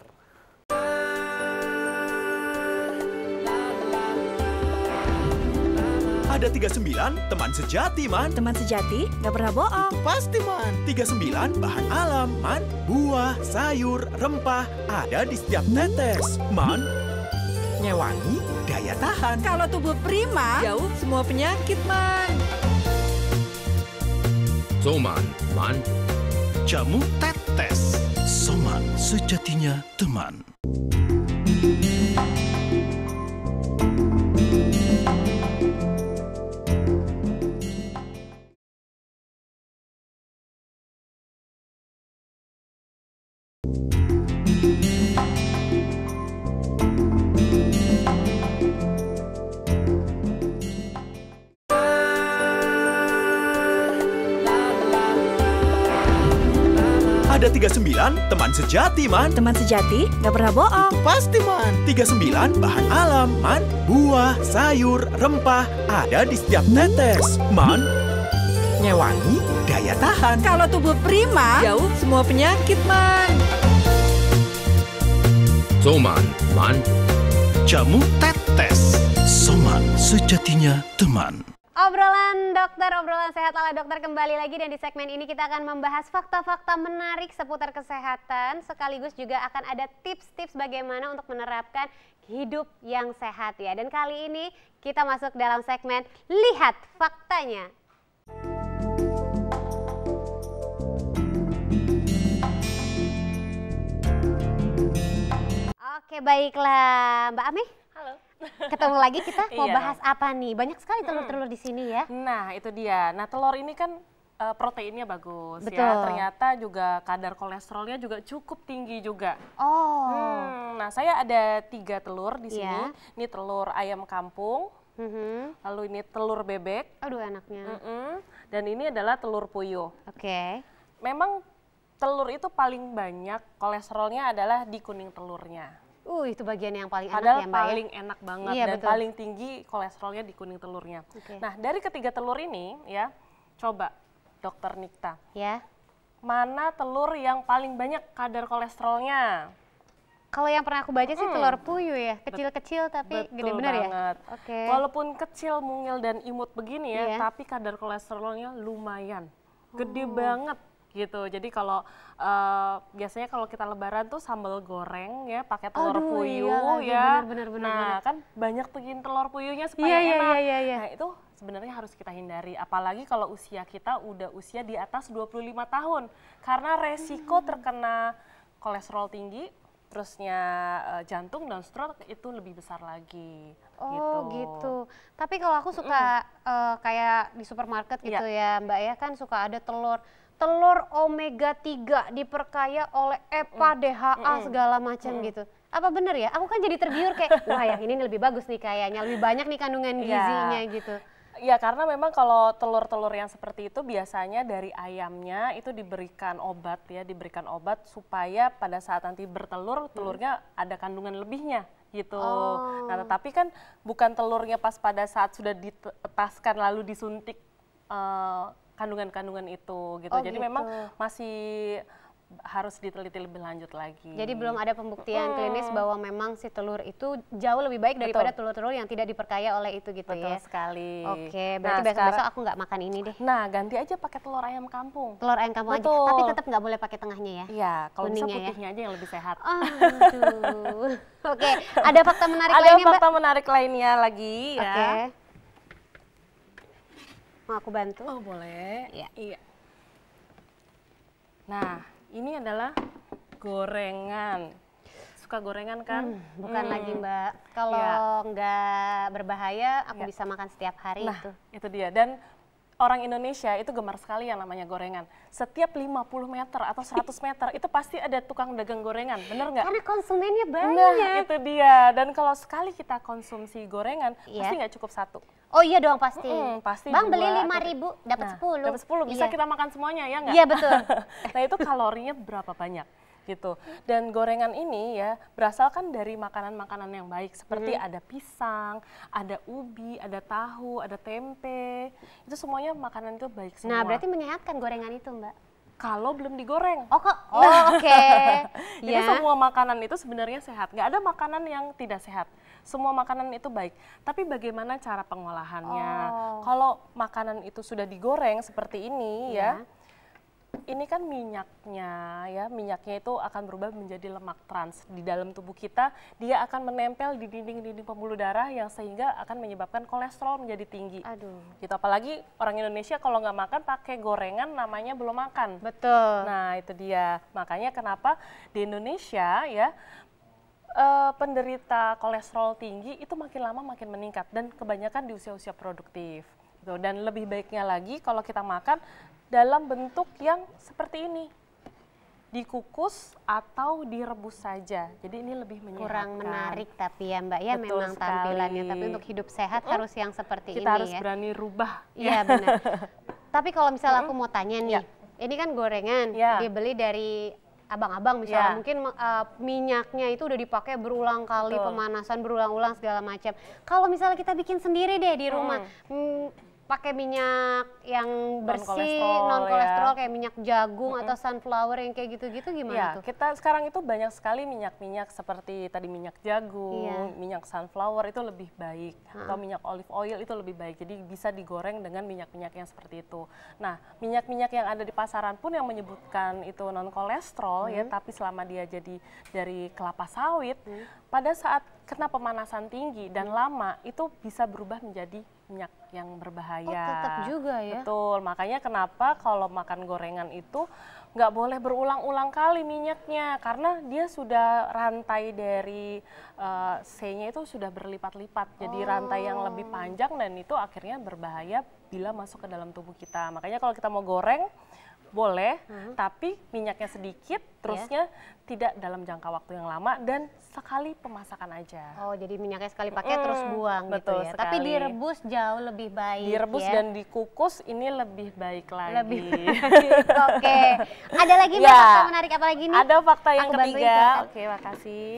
Ada 39 teman sejati, Man. Teman sejati nggak pernah bohong. Itu pasti, Man. 39 bahan alam, Man. Buah, sayur, rempah ada di setiap tetes. Man, Nyewangi, daya tahan. Kalau tubuh prima, jauh semua penyakit, Man. Soman, Man. Jamu Tetes. Soman, sejatinya teman. teman sejati, man. Teman sejati, nggak pernah bohong. Itu pasti, man. 39 bahan alam, man. Buah, sayur, rempah, ada di setiap tetes. Man, nyewangi, daya tahan. Kalau tubuh prima, jauh semua penyakit, man. Soman, man. Jamu tetes. Soman, sejatinya teman. Obrolan dokter, obrolan sehat ala dokter kembali lagi dan di segmen ini kita akan membahas fakta-fakta menarik seputar kesehatan sekaligus juga akan ada tips-tips bagaimana untuk menerapkan hidup yang sehat ya. Dan kali ini kita masuk dalam segmen lihat faktanya. Oke baiklah Mbak Ami. Halo ketemu lagi kita mau iya. bahas apa nih? Banyak sekali telur-telur di sini ya. Hmm. Nah, itu dia. Nah, telur ini kan eh, proteinnya bagus ya. Betul. ya. Ternyata juga kadar kolesterolnya juga cukup tinggi juga. Oh. Hmm, nah, saya ada tiga telur di sini. Yeah. Ini telur ayam kampung. Mm -hmm. Lalu ini telur bebek. Aduh enaknya. Mm -mm. Dan ini adalah telur puyuh. Oke. Okay. Memang telur itu paling banyak kolesterolnya adalah di kuning telurnya. Uh, itu bagian yang paling enak ya, Mbak. Ya. paling enak banget iya, dan betul. paling tinggi kolesterolnya di kuning telurnya. Okay. Nah, dari ketiga telur ini ya, coba Dokter Nikta. Ya. Mana telur yang paling banyak kadar kolesterolnya? Kalau yang pernah aku baca sih hmm. telur puyuh ya, kecil-kecil tapi Betul gede benar ya. Oke. Okay. Walaupun kecil, mungil dan imut begini ya, yeah. tapi kadar kolesterolnya lumayan. Gede hmm. banget gitu. Jadi kalau uh, biasanya kalau kita lebaran tuh sambal goreng ya pakai telur Aduh, iya, puyuh iya, ya. Bener, bener, bener, nah, bener. kan banyak tuh telur puyuhnya supaya yeah, iya, enak. Yeah, yeah, yeah. Nah, itu sebenarnya harus kita hindari apalagi kalau usia kita udah usia di atas 25 tahun karena resiko hmm. terkena kolesterol tinggi terusnya eh, jantung dan stroke itu lebih besar lagi Oh gitu. gitu. Tapi kalau aku suka mm. uh, kayak di supermarket gitu yeah. ya, Mbak ya kan suka ada telur telur omega 3 diperkaya oleh EPA, mm. DHA mm. segala macam mm. gitu. Apa benar ya? Aku kan jadi tergiur kayak *laughs* wah yang ini lebih bagus nih kayaknya, lebih banyak nih kandungan iya. gizinya yeah. gitu. Ya karena memang kalau telur-telur yang seperti itu biasanya dari ayamnya itu diberikan obat ya, diberikan obat supaya pada saat nanti bertelur mm. telurnya hmm. ada kandungan lebihnya gitu. Nah, oh. Nah, tetapi kan bukan telurnya pas pada saat sudah ditetaskan lalu disuntik uh, kandungan-kandungan itu gitu. Oh, Jadi gitu. memang masih harus diteliti lebih lanjut lagi. Jadi belum ada pembuktian hmm. klinis bahwa memang si telur itu jauh lebih baik daripada telur-telur yang tidak diperkaya oleh itu gitu Betul ya. Betul sekali. Oke, berarti nah, besok-besok aku nggak makan ini deh. Nah, ganti aja pakai telur ayam kampung. Telur ayam kampung Betul. aja, tapi tetap nggak boleh pakai tengahnya ya. Iya, kalau bisa ya. putihnya ya. aja yang lebih sehat. Oh, *laughs* Oke, ada fakta menarik ada lainnya, Ada fakta menarik lainnya lagi ya. Okay. Mau aku bantu? Oh boleh. Iya. iya. Nah ini adalah gorengan. Suka gorengan kan? Hmm, bukan hmm. lagi mbak. Iya. Kalau ya. nggak berbahaya, aku ya. bisa makan setiap hari nah, itu. Itu dia. Dan orang Indonesia itu gemar sekali yang namanya gorengan. Setiap 50 meter atau 100 *laughs* meter itu pasti ada tukang dagang gorengan, bener nggak? Karena konsumennya nah, banyak. Nah, itu dia. Dan kalau sekali kita konsumsi gorengan, yeah. pasti nggak cukup satu. Oh iya dong pasti. Mm -mm, pasti. Bang beli lima ribu, dapat nah, sepuluh. 10. dapat sepuluh bisa yeah. kita makan semuanya ya nggak? Iya betul. *laughs* nah itu kalorinya berapa banyak? gitu. Dan gorengan ini ya berasal kan dari makanan-makanan yang baik seperti hmm. ada pisang, ada ubi, ada tahu, ada tempe. Itu semuanya makanan itu baik semua. Nah, berarti menyehatkan gorengan itu, Mbak kalau belum digoreng. Oh, oh. oh, oke. Okay. *laughs* Jadi yeah. semua makanan itu sebenarnya sehat. Nggak ada makanan yang tidak sehat. Semua makanan itu baik. Tapi bagaimana cara pengolahannya? Oh. Kalau makanan itu sudah digoreng seperti ini yeah. ya, ya ini kan minyaknya ya, minyaknya itu akan berubah menjadi lemak trans di dalam tubuh kita. Dia akan menempel di dinding-dinding pembuluh darah yang sehingga akan menyebabkan kolesterol menjadi tinggi. Aduh. Gitu apalagi orang Indonesia kalau nggak makan pakai gorengan namanya belum makan. Betul. Nah, itu dia. Makanya kenapa di Indonesia ya eh, penderita kolesterol tinggi itu makin lama makin meningkat dan kebanyakan di usia-usia produktif gitu. Dan lebih baiknya lagi kalau kita makan dalam bentuk yang seperti ini. Dikukus atau direbus saja. Jadi ini lebih menyehatkan. Kurang menarik tapi ya Mbak ya Betul memang sekali. tampilannya. Tapi untuk hidup sehat uh, harus yang seperti Kita ini ya. Kita harus berani rubah. Iya benar. *laughs* tapi kalau misalnya aku mau tanya nih. Ya. Ini kan gorengan ya. dibeli dari abang-abang misalnya Ya. mungkin uh, minyaknya itu udah dipakai berulang kali Betul. pemanasan berulang-ulang segala macam. Kalau misalnya kita bikin sendiri deh di rumah, mm. Hmm, pakai minyak yang bersih non kolesterol, non -kolesterol ya. kayak minyak jagung mm -hmm. atau sunflower yang kayak gitu-gitu gimana ya, tuh? Kita sekarang itu banyak sekali minyak-minyak seperti tadi minyak jagung, iya. minyak sunflower itu lebih baik hmm. atau minyak olive oil itu lebih baik. Jadi bisa digoreng dengan minyak-minyak yang seperti itu. Nah, minyak-minyak yang ada di pasaran pun yang menyebutkan itu non kolesterol ya, hmm. ya, tapi selama dia jadi dari kelapa sawit, hmm. pada saat kena pemanasan tinggi dan hmm. lama itu bisa berubah menjadi minyak yang berbahaya. Oh, tetap juga ya. Betul. Makanya kenapa kalau makan gorengan itu nggak boleh berulang-ulang kali minyaknya karena dia sudah rantai dari uh, C-nya itu sudah berlipat-lipat. Jadi oh. rantai yang oh. lebih panjang dan itu akhirnya berbahaya bila masuk ke dalam tubuh kita. Makanya kalau kita mau goreng boleh, hmm. tapi minyaknya sedikit, iya. terusnya yeah. tidak dalam jangka waktu yang lama dan sekali pemasakan aja. Oh, jadi minyaknya sekali pakai hmm, terus buang gitu betul gitu ya. Sekali. Tapi direbus jauh lebih baik. Direbus ya? dan dikukus ini lebih baik lagi. Lebih. *laughs* Oke. okay. Ada lagi ya. fakta menarik apa lagi nih? Ada fakta yang Aku ketiga. Oke, okay, makasih.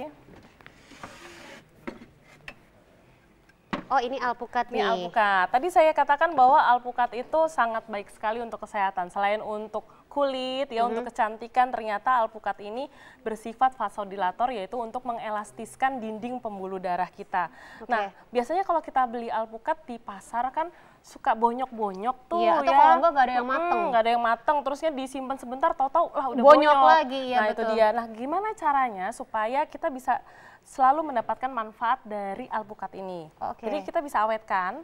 Oh ini alpukat nih. Ini alpukat. Tadi saya katakan bahwa alpukat itu sangat baik sekali untuk kesehatan. Selain untuk kulit ya -hmm. untuk mm-hmm. kecantikan ternyata alpukat ini bersifat vasodilator yaitu untuk mengelastiskan dinding pembuluh darah kita. Okay. Nah, biasanya kalau kita beli alpukat di pasar kan suka bonyok-bonyok tuh iya, atau ya. kalau enggak nggak ada yang mateng. nggak hmm, ada yang mateng, terusnya disimpan sebentar tau-tau lah udah bonyok. Bonyok lagi ya Nah, betul. itu dia. Nah, gimana caranya supaya kita bisa selalu mendapatkan manfaat dari alpukat ini. Okay. Jadi kita bisa awetkan.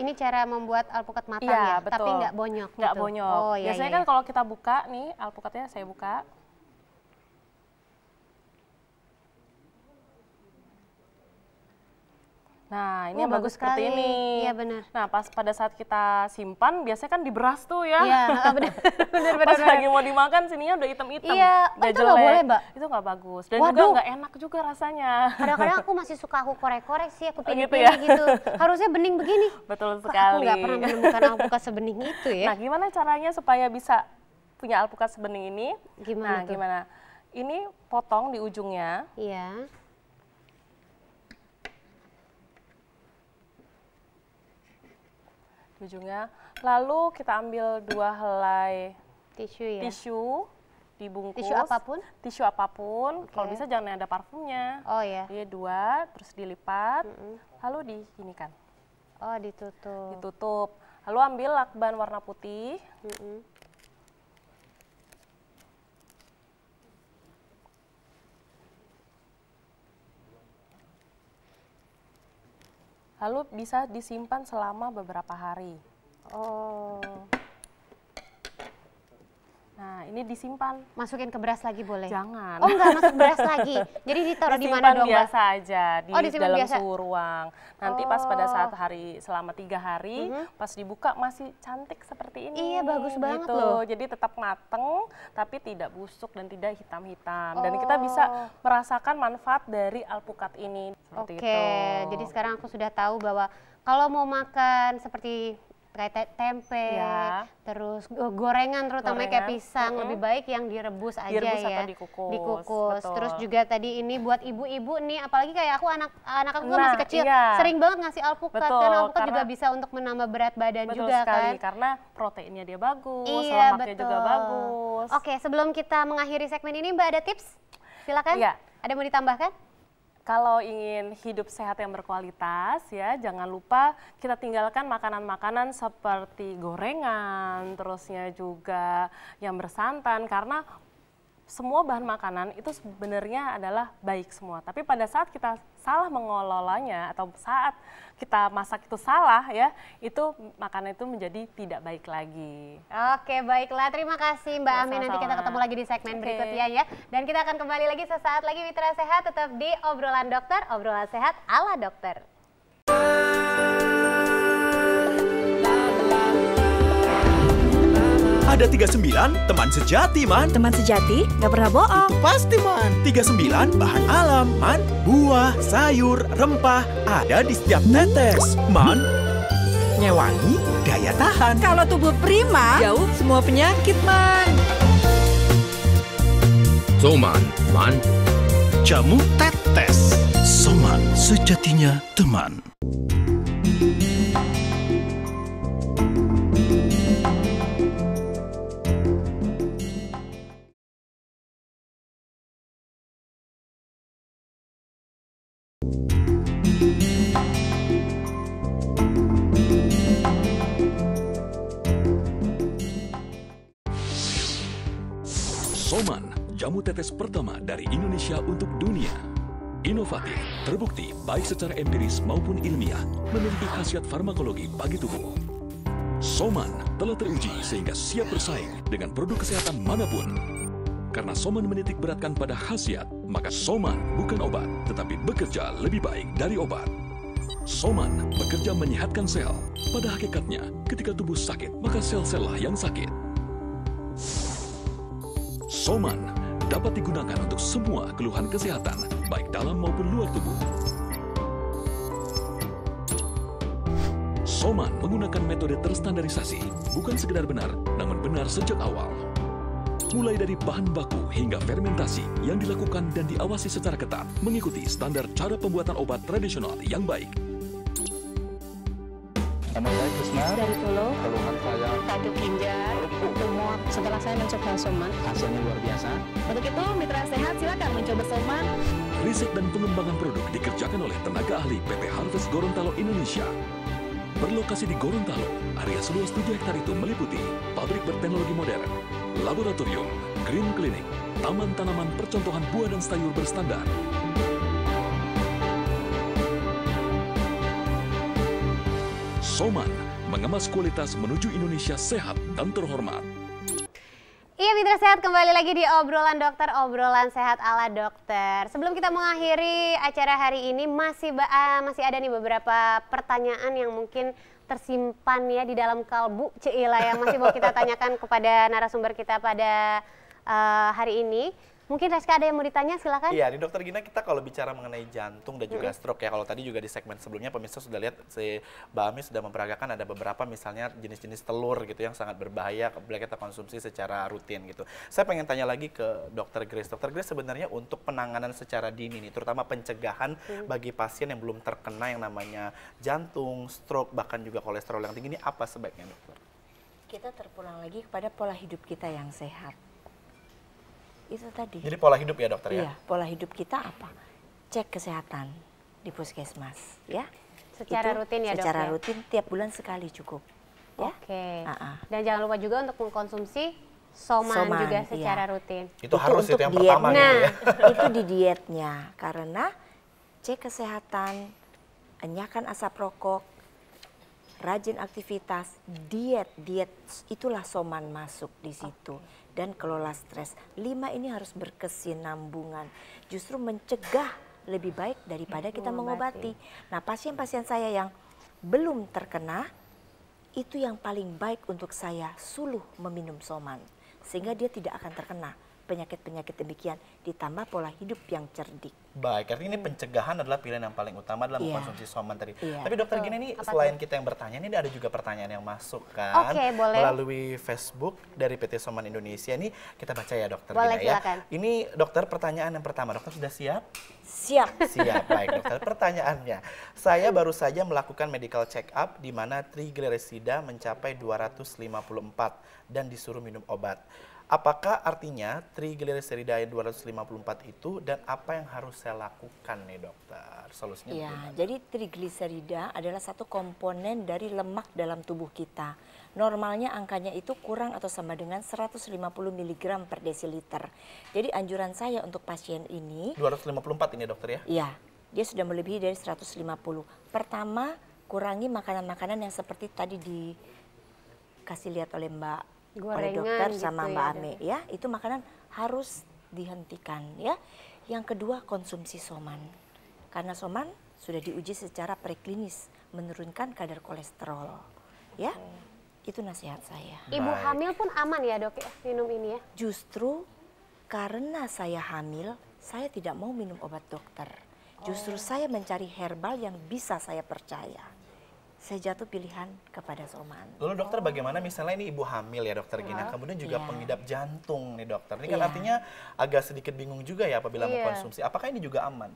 Ini cara membuat alpukat matang ya, ya? tapi nggak bonyok. Nggak gitu. bonyok. Oh, iya, Biasanya iya, kan iya. kalau kita buka nih alpukatnya saya buka. Nah, ini oh, yang bagus, sekali. seperti ini. Iya benar. Nah, pas pada saat kita simpan biasanya kan di beras tuh ya. Iya, benar *laughs* benar benar. Pas bener. lagi mau dimakan sininya udah hitam-hitam. Iya, udah oh, itu nggak boleh, Mbak. Itu nggak bagus. Dan Waduh. juga nggak enak juga rasanya. Kadang-kadang *laughs* aku masih suka aku korek-korek sih, aku pilih-pilih oh, gitu, ya? gitu. Harusnya bening begini. *laughs* Betul sekali. Aku nggak pernah menemukan alpukat sebening itu ya. Nah, gimana caranya supaya bisa punya alpukat sebening ini? Gimana nah, gimana? Ini potong di ujungnya. Iya ujungnya. Lalu kita ambil dua helai tisu ya. Tisu dibungkus. Tisu apapun? Tisu apapun. Okay. Kalau bisa jangan ada parfumnya. Oh ya. Dia dua, terus dilipat, mm -hmm. lalu diginikan. Oh ditutup. Ditutup. Lalu ambil lakban warna putih. Mm -hmm. lalu bisa disimpan selama beberapa hari. Oh. Nah, ini disimpan. Masukin ke beras lagi boleh? Jangan. Oh, enggak masuk beras lagi. *laughs* Jadi ditaruh di mana dong, biasa Mbak? aja, di oh, dalam biasa. suhu ruang. Nanti oh. pas pada oh. saat hari selama tiga hari, mm -hmm. pas dibuka masih cantik seperti ini. Iya, bagus gitu. banget loh. Jadi tetap mateng, tapi tidak busuk dan tidak hitam-hitam. Oh. Dan kita oh. bisa merasakan manfaat dari alpukat ini. Oke, okay. jadi sekarang aku sudah tahu bahwa kalau mau makan seperti kayak tempe, ya. terus gorengan terutama gorengan. kayak pisang mm -hmm. lebih baik yang direbus aja direbus ya. Atau dikukus. Dikukus. Terus juga tadi ini buat ibu-ibu nih, apalagi kayak aku anak anak aku kan nah, masih kecil, iya. sering banget ngasih alpukat betul, karena alpukat karena, juga bisa untuk menambah berat badan betul juga sekali, kan. karena proteinnya dia bagus, iya, lemaknya juga bagus. Oke, sebelum kita mengakhiri segmen ini Mbak ada tips? Silakan. Iya. Ada mau ditambahkan? kalau ingin hidup sehat yang berkualitas ya jangan lupa kita tinggalkan makanan-makanan seperti gorengan terusnya juga yang bersantan karena semua bahan makanan itu sebenarnya adalah baik semua. Tapi pada saat kita salah mengelolanya atau saat kita masak itu salah ya, itu makanan itu menjadi tidak baik lagi. Oke, baiklah. Terima kasih Mbak Amin. Nanti kita ketemu lagi di segmen Oke. berikutnya ya. Dan kita akan kembali lagi sesaat lagi Mitra Sehat tetap di Obrolan Dokter, obrolan sehat ala dokter. Ada 39, teman sejati, Man. Teman sejati, nggak pernah bohong. Itu pasti, Man. 39, bahan alam, Man. Buah, sayur, rempah, ada di setiap tetes. Man, nyewangi, daya tahan. Kalau tubuh prima, jauh semua penyakit, Man. Soman, Man. Jamu tetes. Soman, sejatinya teman. jamu tetes pertama dari Indonesia untuk dunia. Inovatif, terbukti baik secara empiris maupun ilmiah, memiliki khasiat farmakologi bagi tubuh. Soman telah teruji sehingga siap bersaing dengan produk kesehatan manapun. Karena Soman menitik beratkan pada khasiat, maka Soman bukan obat, tetapi bekerja lebih baik dari obat. Soman bekerja menyehatkan sel. Pada hakikatnya, ketika tubuh sakit, maka sel-sel lah yang sakit. Soman dapat digunakan untuk semua keluhan kesehatan, baik dalam maupun luar tubuh. Soman menggunakan metode terstandarisasi, bukan sekedar benar, namun benar sejak awal. Mulai dari bahan baku hingga fermentasi yang dilakukan dan diawasi secara ketat mengikuti standar cara pembuatan obat tradisional yang baik. Nama saya dari Solo. Keluhan satu ginjal, semua Setelah saya mencoba soman, hasilnya luar biasa. Untuk itu, mitra sehat silakan mencoba soman. Riset dan pengembangan produk dikerjakan oleh tenaga ahli PT Harvest Gorontalo Indonesia. Berlokasi di Gorontalo, area seluas 7 hektar itu meliputi pabrik berteknologi modern, laboratorium, green clinic, taman tanaman percontohan buah dan sayur berstandar, Soman, mengemas kualitas menuju Indonesia sehat dan terhormat. Iya Mitra Sehat kembali lagi di obrolan dokter, obrolan sehat ala dokter. Sebelum kita mengakhiri acara hari ini masih uh, masih ada nih beberapa pertanyaan yang mungkin tersimpan ya di dalam kalbu Ceila yang masih mau kita tanyakan kepada narasumber kita pada uh, hari ini. Mungkin Reska ada yang mau ditanya, silakan. Iya, di Dokter Gina kita kalau bicara mengenai jantung dan juga stroke ya, kalau tadi juga di segmen sebelumnya pemirsa sudah lihat si Mbak Ami sudah memperagakan ada beberapa misalnya jenis-jenis telur gitu yang sangat berbahaya bila kita konsumsi secara rutin gitu. Saya pengen tanya lagi ke Dokter Grace. Dokter Grace sebenarnya untuk penanganan secara dini nih, terutama pencegahan -hmm. bagi pasien yang belum terkena yang namanya jantung, stroke, bahkan juga kolesterol yang tinggi ini apa sebaiknya dokter? Kita terpulang lagi kepada pola hidup kita yang sehat itu tadi. Jadi pola hidup ya dokter ya? Iya, pola hidup kita apa? Cek kesehatan di puskesmas ya. Secara itu rutin ya secara dok? Secara rutin tiap bulan sekali cukup. Ya? Oke. Okay. Uh -uh. Dan jangan lupa juga untuk mengkonsumsi soman, soman juga iya. secara iya. rutin. Itu, itu harus itu yang diet. pertama nah, gitu ya. Nah, *laughs* itu di dietnya karena cek kesehatan, enyakan asap rokok, rajin aktivitas, diet, diet itulah soman masuk di situ. Okay dan kelola stres. Lima ini harus berkesinambungan, justru mencegah lebih baik daripada kita mengobati. Nah, pasien-pasien saya yang belum terkena itu yang paling baik untuk saya suluh meminum soman sehingga dia tidak akan terkena penyakit-penyakit demikian ditambah pola hidup yang cerdik. Baik, artinya ini pencegahan adalah pilihan yang paling utama dalam yeah. mengkonsumsi soman tadi. Yeah. Tapi dokter Gina ini Apa selain itu? kita yang bertanya, ini ada juga pertanyaan yang masuk kan okay, boleh. melalui Facebook dari PT Soman Indonesia. Ini kita baca ya dokter boleh, Gina ya. silakan. ya. Ini dokter pertanyaan yang pertama, dokter sudah siap? Siap. *laughs* Siap, baik dokter. Pertanyaannya, saya baru saja melakukan medical check up di mana trigliserida mencapai 254 dan disuruh minum obat. Apakah artinya trigliserida 254 itu dan apa yang harus saya lakukan nih dokter? Solusinya Ya, jadi trigliserida adalah satu komponen dari lemak dalam tubuh kita. Normalnya angkanya itu kurang atau sama dengan 150 mg per desiliter. Jadi anjuran saya untuk pasien ini 254 ini dokter ya? Iya, dia sudah melebihi dari 150. Pertama, kurangi makanan-makanan yang seperti tadi dikasih lihat oleh Mbak Gorengan oleh dokter gitu sama ya, Mbak Ame ya. Itu makanan harus dihentikan ya. Yang kedua konsumsi soman. Karena soman sudah diuji secara preklinis menurunkan kadar kolesterol. Ya. Okay. Itu nasihat saya. Ibu Baik. hamil pun aman ya, Dok, minum ini ya? Justru karena saya hamil, saya tidak mau minum obat dokter. Justru oh. saya mencari herbal yang bisa saya percaya saya jatuh pilihan kepada Soman. Lalu dokter oh. bagaimana misalnya ini ibu hamil ya dokter Gina, kemudian juga yeah. pengidap jantung nih dokter. Ini kan yeah. artinya agak sedikit bingung juga ya apabila yeah. mengkonsumsi. Apakah ini juga aman?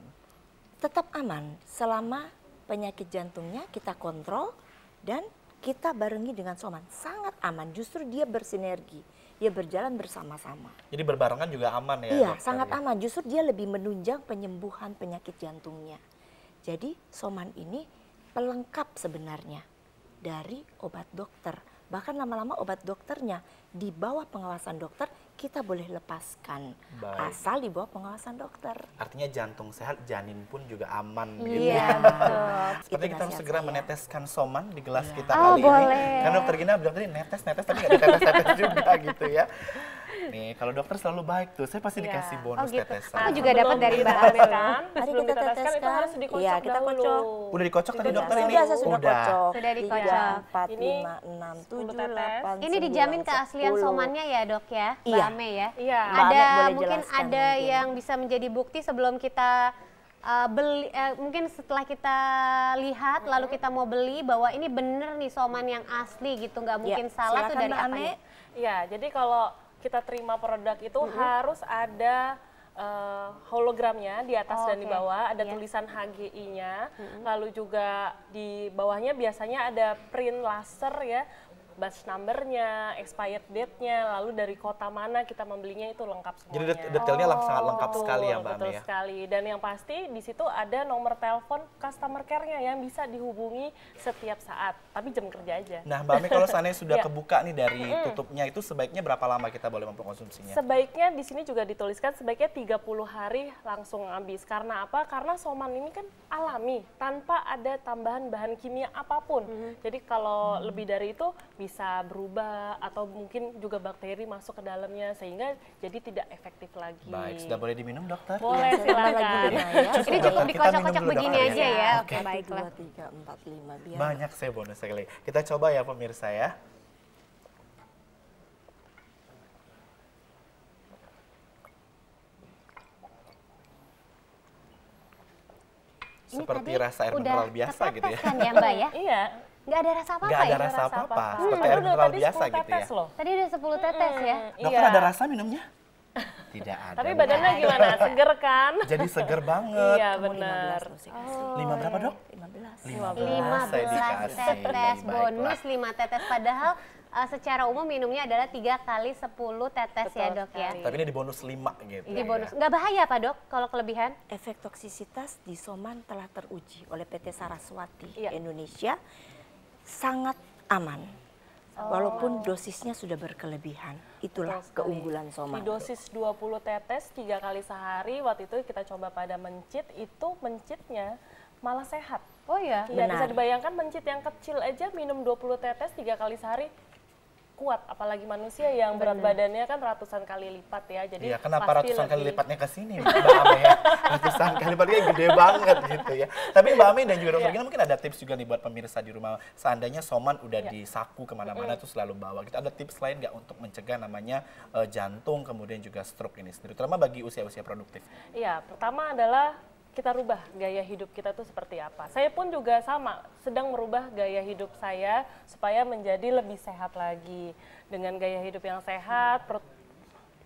Tetap aman selama penyakit jantungnya kita kontrol dan kita barengi dengan Soman. Sangat aman, justru dia bersinergi. Dia berjalan bersama-sama. Jadi berbarengan juga aman ya? Iya, dokter, sangat ya? aman. Justru dia lebih menunjang penyembuhan penyakit jantungnya. Jadi Soman ini pelengkap sebenarnya dari obat dokter. Bahkan lama-lama obat dokternya di bawah pengawasan dokter kita boleh lepaskan Baik. asal di bawah pengawasan dokter. Artinya jantung sehat, janin pun juga aman yeah. gitu. Iya. Seperti kita harus segera saya. meneteskan soman di gelas yeah. kita oh, kali boleh. ini. Karena dokter Gina bilang tadi netes netes tapi nggak ditetes netes juga gitu ya nih, kalau dokter selalu baik tuh, saya pasti iya. dikasih oh, bonus oh, gitu. tetesan. Aku nah, juga dapat dari Mbak kan tadi kita teteskan, teteskan itu harus kan? dikocok ya, kita dahulu. kocok. Udah dikocok tadi dokter ini? Sudah, saya sudah kocok. Sudah dikocok. 4, ini 5, 6, 7, 8, Ini dijamin keaslian somannya ya dok ya, Mbak iya. Ame ya? Iya. Ada, mungkin ada yang bisa menjadi bukti sebelum kita uh, beli uh, mungkin setelah kita lihat mm -hmm. lalu kita mau beli bahwa ini bener nih soman yang asli gitu nggak iya. mungkin ya, salah tuh dari apa ya jadi kalau kita terima produk itu mm -hmm. harus ada uh, hologramnya di atas oh, dan okay. di bawah ada yeah. tulisan HGI-nya mm-hmm. lalu juga di bawahnya biasanya ada print laser ya batch numbernya, expired date-nya, lalu dari kota mana kita membelinya itu lengkap semuanya. Jadi detailnya oh. sangat lengkap betul, sekali ya Mbak Betul ya? sekali. Dan yang pasti di situ ada nomor telepon customer care-nya yang bisa dihubungi setiap saat tapi jam kerja aja. Nah, Mbak Ami kalau seandainya sudah *laughs* yeah. kebuka nih dari tutupnya itu sebaiknya berapa lama kita boleh mengkonsumsinya? Sebaiknya di sini juga dituliskan sebaiknya 30 hari langsung habis. Karena apa? Karena soman ini kan alami, tanpa ada tambahan bahan kimia apapun. Mm -hmm. Jadi kalau hmm. lebih dari itu bisa berubah atau mungkin juga bakteri masuk ke dalamnya sehingga jadi tidak efektif lagi. Baik, sudah boleh diminum dokter? Boleh, iya, ya, silakan. Ini cukup dikocok-kocok begini dokter, ya. aja ya. ya. Oke, okay. baiklah. 2, 3, 4, 5. Banyak saya bonus sekali. Kita coba ya pemirsa ya. Ini Seperti rasa air mineral biasa gitu ya. Kan ya Mbak ya? *laughs* iya. Gak ada rasa apa-apa ya? Gak ada rasa apa-apa, hmm. seperti iya. air mineral biasa gitu ya. Loh. Tadi udah 10 tetes hmm, ya? Iya. Dokter iya. ada rasa minumnya? Tidak ada. Tapi badannya gimana? *laughs* Seger kan? Jadi seger banget. Iya benar. Oh, Lima berapa dok? 15 tetes, tetes bonus 5 tetes padahal uh, secara umum minumnya adalah tiga kali 10 tetes ya, Betul ya dok sekali. ya. Tapi ini di gitu. bonus 5 gitu. Di bonus. Ya. Nggak bahaya Pak dok kalau kelebihan? Efek toksisitas di soman telah teruji oleh PT Saraswati ya. Indonesia sangat aman. Oh. Walaupun dosisnya sudah berkelebihan, itulah keunggulan soma. Di dosis 20 tetes tiga kali sehari, waktu itu kita coba pada mencit, itu mencitnya malah sehat. Oh iya. Dan iya, Benar. bisa dibayangkan mencit yang kecil aja minum 20 tetes tiga kali sehari kuat apalagi manusia yang berat badannya kan ratusan kali lipat ya jadi ya, kenapa pasti ratusan lebih... kali lipatnya ke sini mbak Ame ya ratusan kali lipatnya gede banget gitu ya tapi mbak Ame dan juga dokter ya. mungkin ada tips juga nih buat pemirsa di rumah seandainya soman udah ya. disaku kemana-mana mm. tuh selalu bawa gitu ada tips lain nggak untuk mencegah namanya uh, jantung kemudian juga stroke ini sendiri terutama bagi usia-usia produktif iya pertama adalah kita rubah gaya hidup kita tuh seperti apa. Saya pun juga sama, sedang merubah gaya hidup saya supaya menjadi lebih sehat lagi. Dengan gaya hidup yang sehat,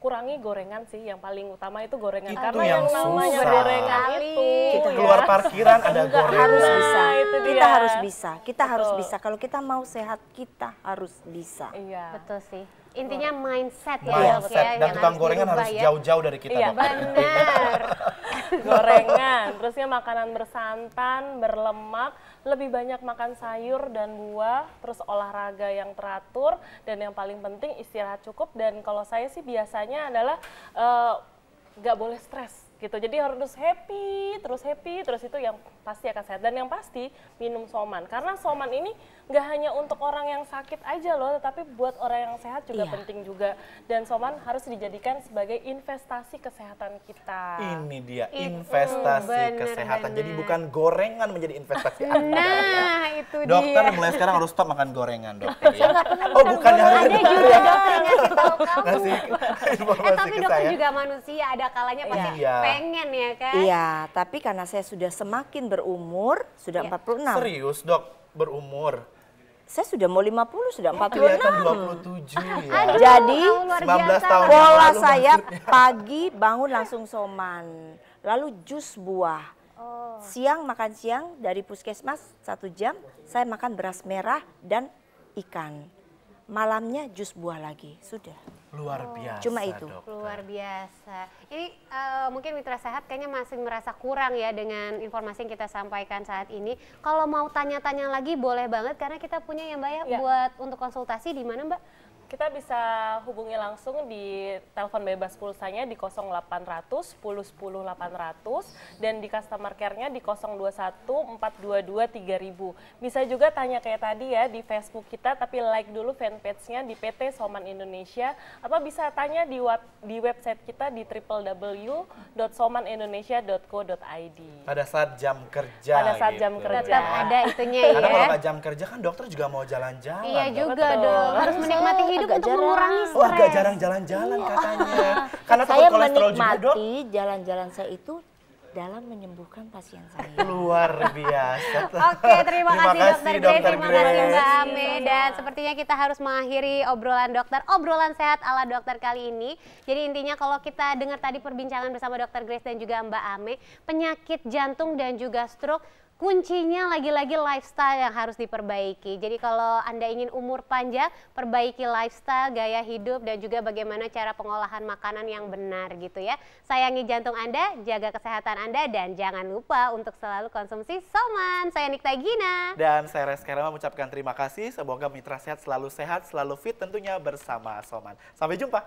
kurangi gorengan sih yang paling utama itu gorengan itu karena yang, namanya gorengan itu kita keluar ya. parkiran ada gorengan harus bisa itu kita harus bisa kita Betul. harus bisa kalau kita mau sehat kita harus bisa iya. Betul sih intinya mindset ya mindset ya, dan tukang gorengan harus ya. jauh-jauh ya. dari kita iya, benar *laughs* *laughs* gorengan, terusnya makanan bersantan, berlemak, lebih banyak makan sayur dan buah, terus olahraga yang teratur dan yang paling penting istirahat cukup dan kalau saya sih biasanya adalah eh, nggak uh, gak boleh stres gitu. Jadi harus happy, terus happy, terus itu yang pasti akan sehat. Dan yang pasti minum soman karena soman ini nggak hanya untuk orang yang sakit aja loh, tetapi buat orang yang sehat juga iya. penting juga. Dan soman harus dijadikan sebagai investasi kesehatan kita. Ini dia investasi mm, bener, kesehatan. Bener. Jadi bukan gorengan menjadi investasi nah, Anda. Nah, ya. itu dokter, dia. mulai sekarang harus stop makan gorengan, oh, gitu? Dokter ya. oh, bukan harus itu ya. Ngasih informasi eh, tapi dokter juga manusia, ada kalanya pasti iya. pengen ya kan? Iya, tapi karena saya sudah semakin berumur sudah ya. 46. Serius dok, berumur? Saya sudah mau 50, sudah 46. Kelihatan 27 ya. Aduh, *laughs* Jadi 19 tahun pola saya maksudnya. *laughs* pagi bangun langsung soman, lalu jus buah. Oh. Siang makan siang dari puskesmas satu jam, saya makan beras merah dan ikan. Malamnya jus buah lagi, sudah. Luar oh. biasa. Cuma itu. Dokter. Luar biasa. Ini uh, mungkin mitra sehat kayaknya masih merasa kurang ya dengan informasi yang kita sampaikan saat ini. Kalau mau tanya-tanya lagi boleh banget karena kita punya yang banyak ya, ya. buat untuk konsultasi di mana Mbak? Kita bisa hubungi langsung di telepon bebas pulsanya di 0800 10 10 800 dan di customer care-nya di 021 422 3000. Bisa juga tanya kayak tadi ya di Facebook kita tapi like dulu fanpage-nya di PT Soman Indonesia atau bisa tanya di web, di website kita di www.somanindonesia.co.id. Pada saat jam kerja Pada saat gitu. jam kerja. Tetap ada itunya ya. Karena kalau jam kerja kan dokter juga mau jalan-jalan. Iya juga dong. Harus menikmati hidup hidup agak untuk jarang. mengurangi stres. Wah, agak jarang jalan-jalan iya. katanya. *laughs* Karena saya menikmati jalan-jalan saya itu dalam menyembuhkan pasien saya. Luar biasa. *laughs* Oke, terima, terima kasih, kasih dokter Grace, terima kasih Mbak Ame. Dan sepertinya kita harus mengakhiri obrolan dokter, obrolan sehat ala dokter kali ini. Jadi intinya kalau kita dengar tadi perbincangan bersama dokter Grace dan juga Mbak Ame, penyakit jantung dan juga stroke kuncinya lagi-lagi lifestyle yang harus diperbaiki. Jadi kalau Anda ingin umur panjang, perbaiki lifestyle, gaya hidup, dan juga bagaimana cara pengolahan makanan yang benar gitu ya. Sayangi jantung Anda, jaga kesehatan Anda, dan jangan lupa untuk selalu konsumsi salmon. Saya Nikta Gina. Dan saya Reskara mengucapkan terima kasih. Semoga mitra sehat selalu sehat, selalu fit tentunya bersama Soman. Sampai jumpa.